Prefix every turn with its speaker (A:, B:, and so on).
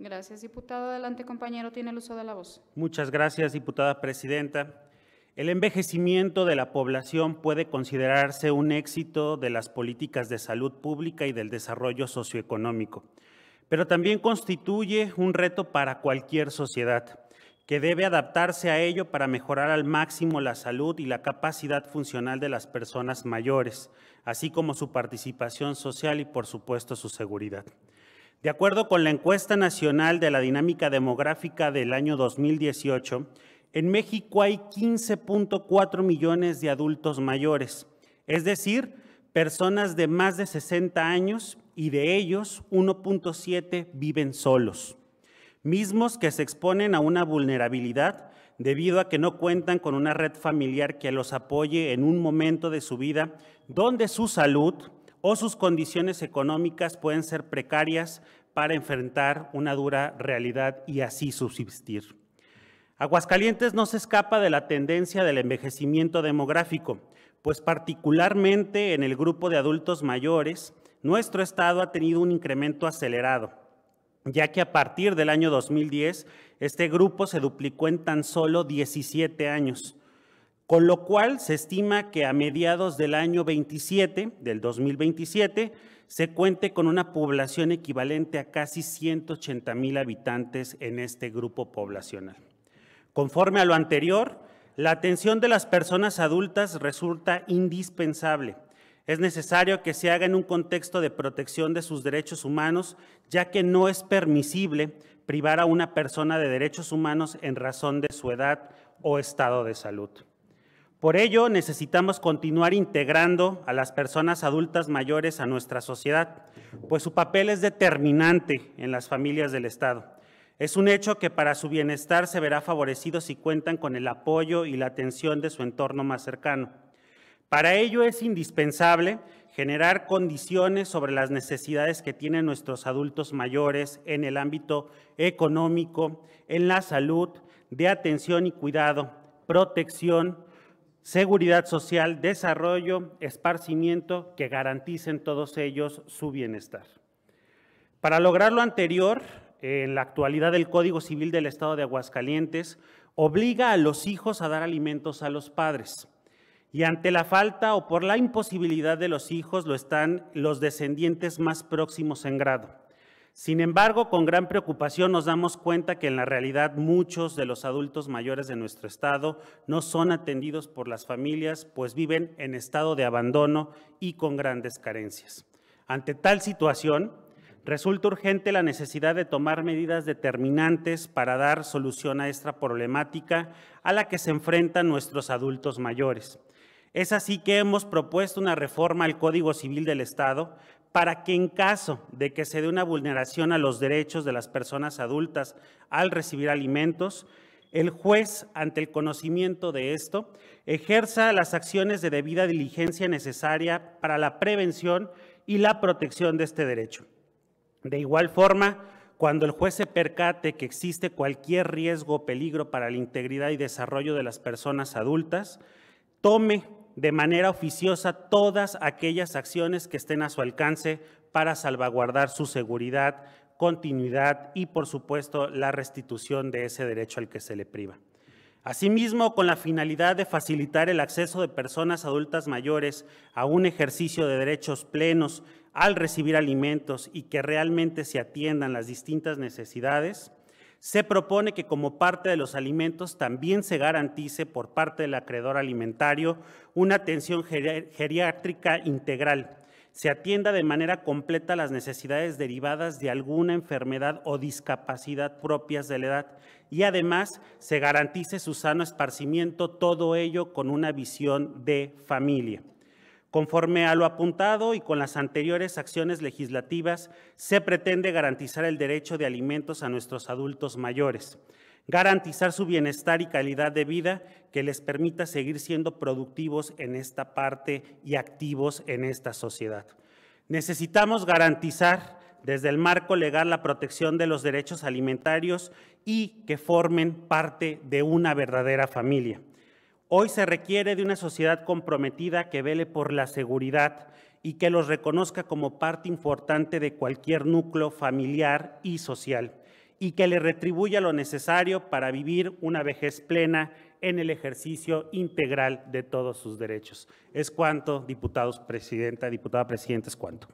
A: Gracias, diputado. Adelante, compañero, tiene el uso de la voz. Muchas gracias, diputada presidenta. El envejecimiento de la población puede considerarse un éxito de las políticas de salud pública y del desarrollo socioeconómico, pero también constituye un reto para cualquier sociedad, que debe adaptarse a ello para mejorar al máximo la salud y la capacidad funcional de las personas mayores, así como su participación social y, por supuesto, su seguridad. De acuerdo con la encuesta nacional de la dinámica demográfica del año 2018, en México hay 15.4 millones de adultos mayores, es decir, personas de más de 60 años y de ellos 1.7 viven solos, mismos que se exponen a una vulnerabilidad debido a que no cuentan con una red familiar que los apoye en un momento de su vida donde su salud o sus condiciones económicas pueden ser precarias para enfrentar una dura realidad y así subsistir. Aguascalientes no se escapa de la tendencia del envejecimiento demográfico, pues particularmente en el grupo de adultos mayores, nuestro estado ha tenido un incremento acelerado, ya que a partir del año 2010 este grupo se duplicó en tan solo 17 años, con lo cual se estima que a mediados del año 27, del 2027, se cuente con una población equivalente a casi 180 mil habitantes en este grupo poblacional. Conforme a lo anterior, la atención de las personas adultas resulta indispensable. Es necesario que se haga en un contexto de protección de sus derechos humanos, ya que no es permisible privar a una persona de derechos humanos en razón de su edad o estado de salud. Por ello, necesitamos continuar integrando a las personas adultas mayores a nuestra sociedad, pues su papel es determinante en las familias del Estado. Es un hecho que para su bienestar se verá favorecido si cuentan con el apoyo y la atención de su entorno más cercano. Para ello es indispensable generar condiciones sobre las necesidades que tienen nuestros adultos mayores en el ámbito económico, en la salud, de atención y cuidado, protección, seguridad social, desarrollo, esparcimiento que garanticen todos ellos su bienestar. Para lograr lo anterior, en la actualidad el Código Civil del Estado de Aguascalientes obliga a los hijos a dar alimentos a los padres. Y ante la falta o por la imposibilidad de los hijos lo están los descendientes más próximos en grado. Sin embargo, con gran preocupación nos damos cuenta que en la realidad muchos de los adultos mayores de nuestro estado no son atendidos por las familias, pues viven en estado de abandono y con grandes carencias. Ante tal situación, resulta urgente la necesidad de tomar medidas determinantes para dar solución a esta problemática a la que se enfrentan nuestros adultos mayores. Es así que hemos propuesto una reforma al Código Civil del Estado para que en caso de que se dé una vulneración a los derechos de las personas adultas al recibir alimentos, el juez, ante el conocimiento de esto, ejerza las acciones de debida diligencia necesaria para la prevención y la protección de este derecho. De igual forma, cuando el juez se percate que existe cualquier riesgo o peligro para la integridad y desarrollo de las personas adultas, tome de manera oficiosa todas aquellas acciones que estén a su alcance para salvaguardar su seguridad, continuidad y, por supuesto, la restitución de ese derecho al que se le priva. Asimismo, con la finalidad de facilitar el acceso de personas adultas mayores a un ejercicio de derechos plenos al recibir alimentos y que realmente se atiendan las distintas necesidades, se propone que como parte de los alimentos también se garantice por parte del acreedor alimentario una atención geriátrica integral. Se atienda de manera completa las necesidades derivadas de alguna enfermedad o discapacidad propias de la edad y además se garantice su sano esparcimiento, todo ello con una visión de familia. Conforme a lo apuntado y con las anteriores acciones legislativas, se pretende garantizar el derecho de alimentos a nuestros adultos mayores, garantizar su bienestar y calidad de vida que les permita seguir siendo productivos en esta parte y activos en esta sociedad. Necesitamos garantizar desde el marco legal la protección de los derechos alimentarios y que formen parte de una verdadera familia. Hoy se requiere de una sociedad comprometida que vele por la seguridad y que los reconozca como parte importante de cualquier núcleo familiar y social y que le retribuya lo necesario para vivir una vejez plena en el ejercicio integral de todos sus derechos. Es cuanto, diputados, presidenta, diputada presidenta, es cuanto.